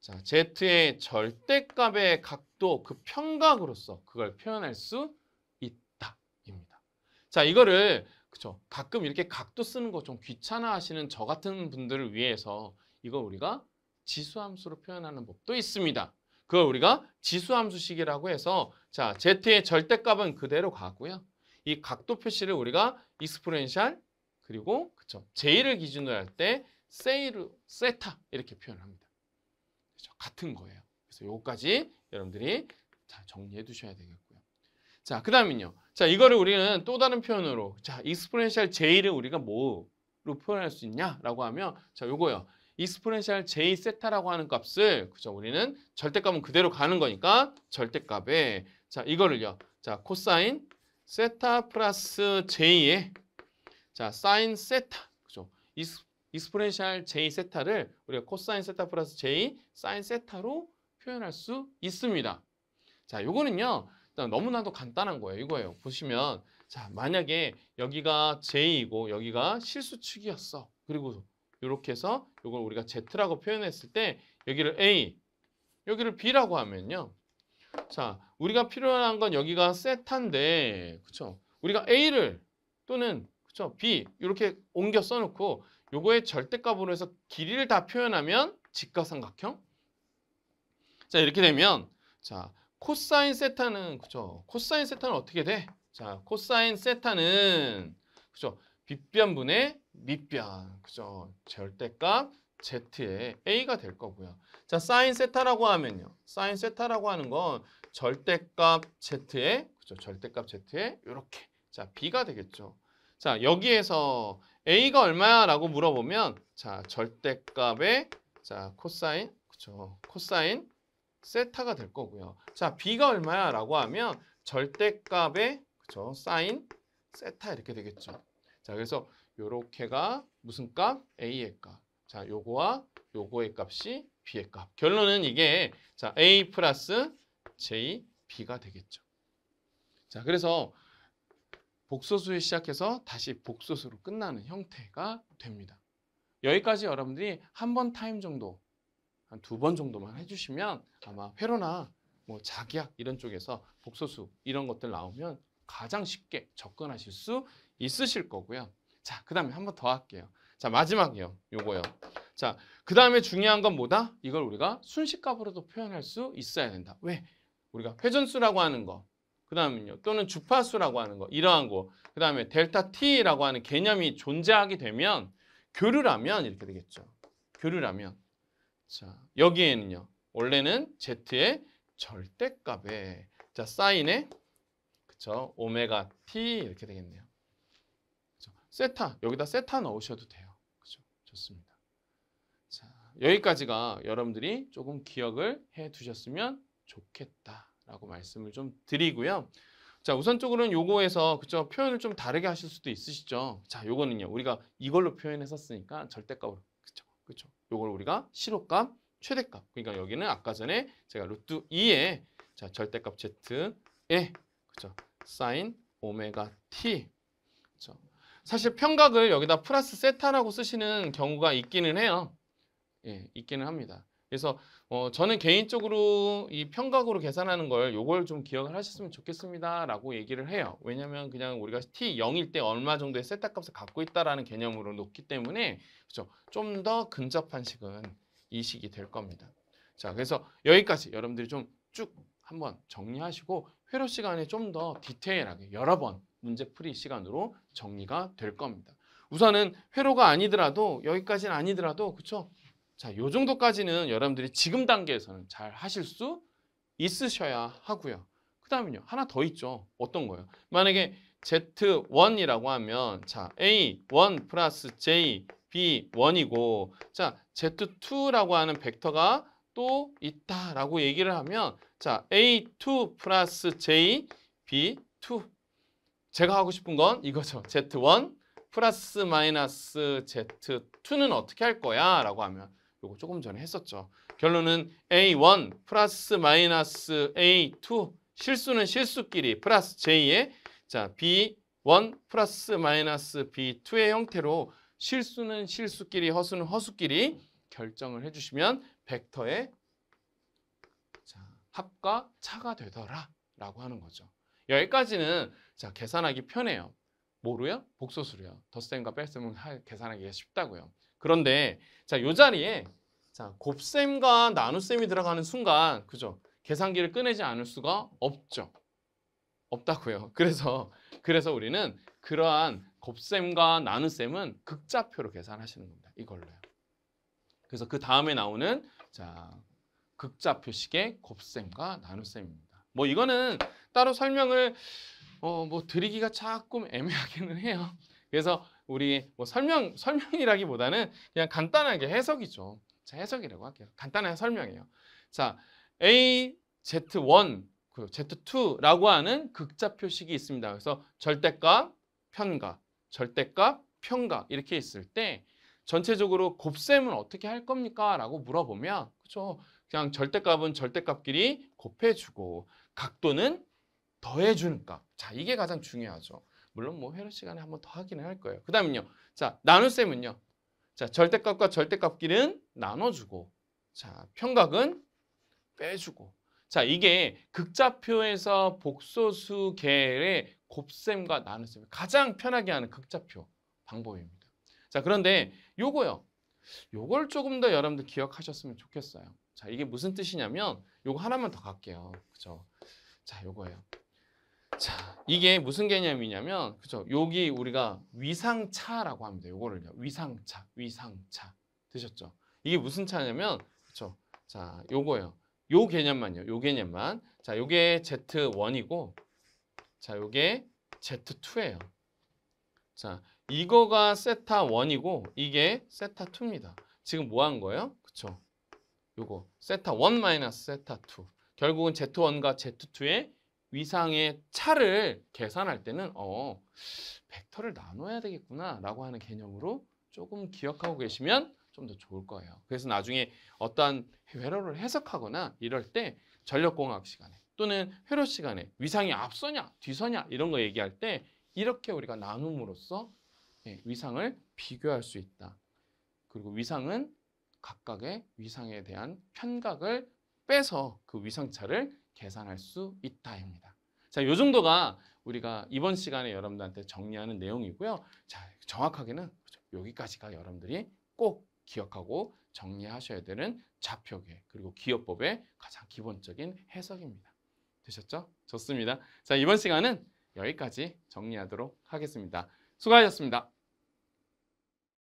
자, z의 절대값의 각도 그 평각으로서 그걸 표현할 수 있다입니다. 자, 이거를 그쵸 가끔 이렇게 각도 쓰는 거 좀 귀찮아 하시는 저 같은 분들을 위해서 이거 우리가 지수함수로 표현하는 법도 있습니다. 그걸 우리가 지수함수식이라고 해서 자, z의 절대값은 그대로 가고요. 이 각도 표시를 우리가 익스프렌셜 그리고 그쵸 제의를 기준으로 할 때 세이르 세타 이렇게 표현을 합니다. 그쵸? 같은 거예요. 그래서 요거까지 여러분들이 자 정리해 두셔야 되겠고요. 자, 그다음은요. 자, 이거를 우리는 또 다른 표현으로 자, 익스포넨셜 제의를 우리가 뭐로 표현할 수 있냐라고 하면 자, 요거요. 익스포넨셜 j 세타라고 하는 값을 그죠? 우리는 절대값은 그대로 가는 거니까 절대값에 자, 이거를요. 자, 코사인 세타 플러스 j의 자, 사인 세타. 그죠? 이스, 익스포넨셜 j 세타를 우리가 코사인 세타 플러스 j 사인 세타로 표현할 수 있습니다. 자, 요거는요. 일단 너무나도 간단한 거예요. 이거예요. 보시면 자, 만약에 여기가 j이고 여기가 실수축이었어. 그리고 이렇게 해서 이걸 우리가 z라고 표현했을 때 여기를 a, 여기를 b라고 하면요. 자, 우리가 필요한 건 여기가 세타인데, 그쵸? 우리가 a를 또는 그렇 b 이렇게 옮겨 써놓고 요거의 절대값으로 해서 길이를 다 표현하면 직각삼각형. 자 이렇게 되면 자 코사인 세타는 그죠? 코사인 세타는 어떻게 돼? 자 코사인 세타는 그죠? 빗변분의 밑변 그죠? 절대값 z의 a가 될 거고요. 자, 사인 세타라고 하면요. 사인 세타라고 하는 건 절대값 z의 그죠? 절대값 z의 이렇게 자, b가 되겠죠. 자, 여기에서 a가 얼마야라고 물어보면 자, 절대값의 자, 코사인 그쵸? 코사인 세타가 될 거고요. 자, b가 얼마야라고 하면 절대값의 그쵸? 사인 세타 이렇게 되겠죠. 자, 그래서 요렇게가 무슨 값? a의 값. 자, 요거와 요거의 값이 b의 값. 결론은 이게 자, a 플러스 j b가 되겠죠. 자, 그래서 복소수에 시작해서 다시 복소수로 끝나는 형태가 됩니다. 여기까지 여러분들이 한 번 타임 정도, 한 두 번 정도만 해주시면 아마 회로나 뭐 자기학 이런 쪽에서 복소수 이런 것들 나오면 가장 쉽게 접근하실 수 있으실 거고요. 자, 그 다음에 한 번 더 할게요. 자, 마지막이요. 요거요. 자, 그 다음에 중요한 건 뭐다? 이걸 우리가 순식값으로도 표현할 수 있어야 된다. 왜? 우리가 회전수라고 하는 거그 다음은요. 또는 주파수라고 하는 거, 이러한 거. 그 다음에 델타 T라고 하는 개념이 존재하게 되면 교류라면 이렇게 되겠죠. 교류라면. 자, 여기에는요. 원래는 Z의 절대값에 자, 사인에 그쵸? 오메가 T 이렇게 되겠네요. 그쵸? 세타, 여기다 세타 넣으셔도 돼요. 그죠? 좋습니다. 자, 여기까지가 여러분들이 조금 기억을 해 두셨으면 좋겠다. 라고 말씀을 좀 드리고요. 자, 우선적으로는 요거에서 그쵸 표현을 좀 다르게 하실 수도 있으시죠. 자, 요거는요. 우리가 이걸로 표현했었으니까 절대값으로 그쵸 그쵸. 요걸 우리가 실호값, 최대값. 그러니까 여기는 아까 전에 제가 루트 2에 자, 절대값 z에 그쵸 사인 오메가 t 그쵸. 사실 평각을 여기다 플러스 세타라고 쓰시는 경우가 있기는 해요. 예, 있기는 합니다. 그래서 어, 저는 개인적으로 이 평각으로 계산하는 걸 요걸 좀 기억을 하셨으면 좋겠습니다라고 얘기를 해요. 왜냐면 그냥 우리가 t0일 때 얼마 정도의 세탁 값을 갖고 있다라는 개념으로 놓기 때문에 그렇죠. 좀 더 근접한 식은 이 식이 될 겁니다. 자, 그래서 여기까지 여러분들이 좀 쭉 한번 정리하시고 회로 시간에 좀 더 디테일하게 여러 번 문제 풀이 시간으로 정리가 될 겁니다. 우선은 회로가 아니더라도 여기까지는 아니더라도 그렇죠? 자, 요 정도까지는 여러분들이 지금 단계에서는 잘 하실 수 있으셔야 하고요. 그 다음은요. 하나 더 있죠. 어떤 거예요? 만약에 Z1이라고 하면 자 A1 플러스 JB1이고 자 Z2라고 하는 벡터가 또 있다라고 얘기를 하면 자 A2 플러스 JB2 제가 하고 싶은 건 이거죠. Z1 플러스 마이너스 Z2는 어떻게 할 거야? 라고 하면 요거 조금 전에 했었죠. 결론은 A1 플러스 마이너스 A2 실수는 실수끼리 플러스 J의 자 B1 플러스 마이너스 B2의 형태로 실수는 실수끼리 허수는 허수끼리 결정을 해주시면 벡터의 자, 합과 차가 되더라 라고 하는 거죠. 여기까지는 자 계산하기 편해요. 뭐로요? 복소수로요. 덧셈과 뺄셈은 계산하기가 쉽다고요. 그런데 자, 요 자리에 자, 곱셈과 나눗셈이 들어가는 순간 그죠? 계산기를 꺼내지 않을 수가 없죠. 없다고요. 그래서 그래서 우리는 그러한 곱셈과 나눗셈은 극자표로 계산하시는 겁니다. 이걸로요. 그래서 그 다음에 나오는 자, 극자표식의 곱셈과 나눗셈입니다. 뭐 이거는 따로 설명을 어, 뭐 드리기가 조금 애매하기는 해요. 그래서 우리 뭐 설명 설명이라기보다는 그냥 간단하게 해석이죠. 자, 해석이라고 할게요. 간단한 설명이에요. 자, A Z1 Z2라고 하는 극자표식이 있습니다. 그래서 절대값, 편값, 절대값, 편값 이렇게 있을 때 전체적으로 곱셈은 어떻게 할 겁니까? 라고 물어보면 그렇죠. 그냥 절대값은 절대값끼리 곱해주고 각도는 더해주는 값. 자, 이게 가장 중요하죠. 물론 뭐 회로 시간에 한 번 더 확인을 할 거예요. 그 다음은요. 자, 나눗셈은요. 자, 절대값과 절대값끼리는 나눠주고 자, 평각은 빼주고 자, 이게 극자표에서 복소수 계의 곱셈과 나눗셈 가장 편하게 하는 극자표 방법입니다. 자, 그런데 요거요. 요걸 조금 더 여러분들 기억하셨으면 좋겠어요. 자, 이게 무슨 뜻이냐면 요거 하나만 더 갈게요. 그죠? 자, 요거예요. 자, 이게 무슨 개념이냐면 그죠? 여기 우리가 위상차라고 합니다. 요거를요. 위상차, 위상차. 드셨죠? 이게 무슨 차냐면 그죠? 자, 요거요요 개념만요. 요 개념만. 자, 요게 Z1이고 자, 요게 Z2예요. 자, 이거가 세타 1이고 이게 세타 2입니다. 지금 뭐 한 거예요? 그쵸? 요거 세타 1 마이너스 세타 2. 결국은 Z1과 Z2의 위상의 차를 계산할 때는 어 벡터를 나눠야 되겠구나 라고 하는 개념으로 조금 기억하고 계시면 좀 더 좋을 거예요. 그래서 나중에 어떠한 회로를 해석하거나 이럴 때 전력공학 시간에 또는 회로 시간에 위상이 앞서냐 뒤서냐 이런 거 얘기할 때 이렇게 우리가 나눔으로써 예, 위상을 비교할 수 있다. 그리고 위상은 각각의 위상에 대한 편각을 빼서 그 위상차를 계산할 수 있다입니다. 자, 요 정도가 우리가 이번 시간에 여러분들한테 정리하는 내용이고요. 자, 정확하게는 여기까지가 여러분들이 꼭 기억하고 정리하셔야 되는 좌표계 그리고 기업법의 가장 기본적인 해석입니다. 되셨죠? 좋습니다. 자, 이번 시간은 여기까지 정리하도록 하겠습니다. 수고하셨습니다.